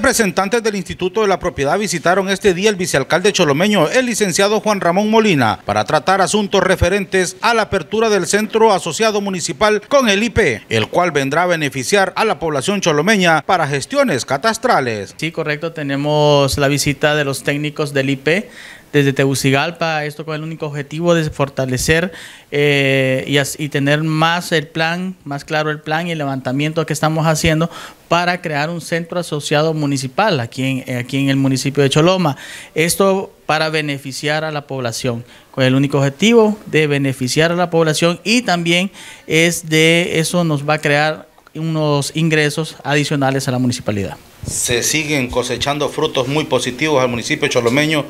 Representantes del Instituto de la Propiedad visitaron este día el vicealcalde cholomeño, el licenciado Juan Ramón Molina, para tratar asuntos referentes a la apertura del centro asociado municipal con el IP, el cual vendrá a beneficiar a la población cholomeña para gestiones catastrales. Sí, correcto, tenemos la visita de los técnicos del IP desde Tegucigalpa, esto con el único objetivo de fortalecer eh, y, tener más el plan, más claro el plan y el levantamiento que estamos haciendo para crear un centro asociado municipal aquí en, eh, aquí en el municipio de Choloma. Esto para beneficiar a la población, con el único objetivo de beneficiar a la población y también es de eso nos va a crear unos ingresos adicionales a la municipalidad. Se siguen cosechando frutos muy positivos al municipio cholomeño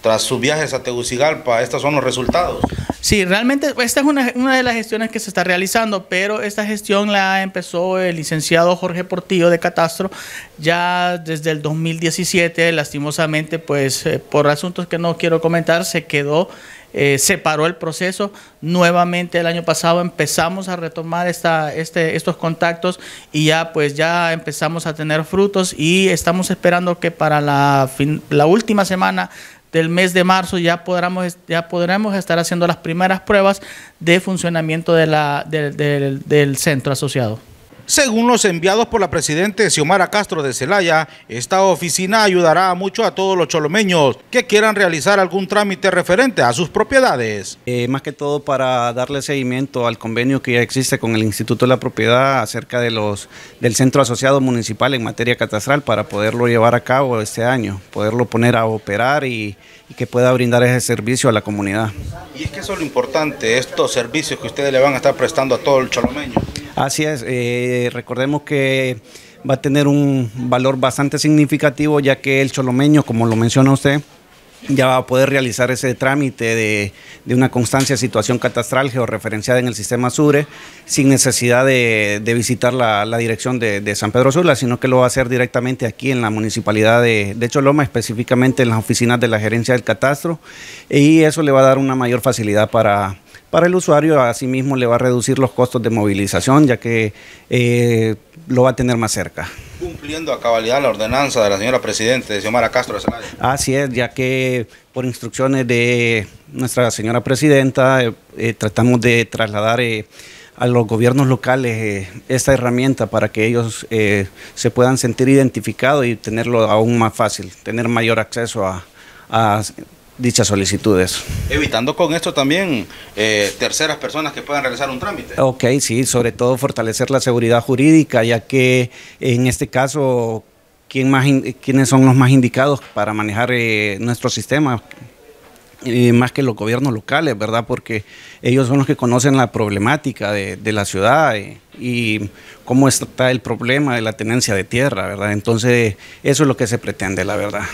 tras sus viajes a Tegucigalpa. Estos son los resultados. Sí, realmente esta es una, de las gestiones que se está realizando, pero esta gestión la empezó el licenciado Jorge Portillo de Catastro ya desde el 2017. Lastimosamente, pues eh, por asuntos que no quiero comentar, se quedó, eh, se paró el proceso. Nuevamente el año pasado empezamos a retomar esta, este, estos contactos y ya pues ya empezamos a tener frutos y estamos esperando que para la, la última semana del mes de marzo ya podremos, ya podremos estar haciendo las primeras pruebas de funcionamiento de la, del centro asociado. Según los enviados por la presidenta Xiomara Castro de Celaya, esta oficina ayudará mucho a todos los cholomeños que quieran realizar algún trámite referente a sus propiedades. Eh, más que todo para darle seguimiento al convenio que ya existe con el Instituto de la Propiedad acerca de los, del Centro Asociado Municipal en materia catastral para poderlo llevar a cabo este año, poderlo poner a operar y, y que pueda brindar ese servicio a la comunidad. Y es que eso es lo importante, estos servicios que ustedes le van a estar prestando a todo el cholomeño. Así es, eh, recordemos que va a tener un valor bastante significativo ya que el cholomeño, como lo menciona usted, ya va a poder realizar ese trámite de, una constancia de situación catastral georreferenciada en el sistema SURE sin necesidad de, visitar la, dirección de, de, San Pedro Sula, sino que lo va a hacer directamente aquí en la municipalidad de, Choloma, específicamente en las oficinas de la gerencia del catastro, y eso le va a dar una mayor facilidad para para el usuario, asimismo, le va a reducir los costos de movilización, ya que eh, lo va a tener más cerca. Cumpliendo a cabalidad la ordenanza de la señora Presidenta de Xiomara Castro de Así es, ya que por instrucciones de nuestra señora Presidenta, eh, eh, tratamos de trasladar a los gobiernos locales esta herramienta para que ellos se puedan sentir identificados y tenerlo aún más fácil, tener mayor acceso a dichas solicitudes. Evitando con esto también eh, terceras personas que puedan realizar un trámite. Ok, sí, sobre todo fortalecer la seguridad jurídica, ya que en este caso, ¿quién más ¿quiénes son los más indicados para manejar eh, nuestro sistema? y eh, más que los gobiernos locales, ¿verdad? Porque ellos son los que conocen la problemática de, la ciudad y cómo está el problema de la tenencia de tierra, ¿verdad? Entonces, eso es lo que se pretende, la verdad.